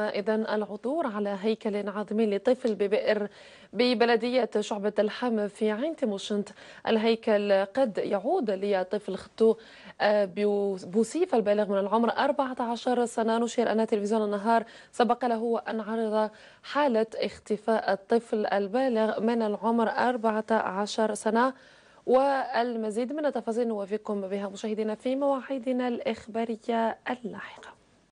إذا العثور على هيكل عظيم لطفل ببئر ببلدية شعبة الحم في عين تيموشنت الهيكل قد يعود لطفل خطو آه، بوسيف البالغ من العمر 14 سنة نشير أن تلفزيون النهار سبق له أن عرض حالة اختفاء الطفل البالغ من العمر 14 سنة والمزيد من التفاصيل نوافيكم بها مشاهدينا في مواعيدنا الإخبارية اللاحقة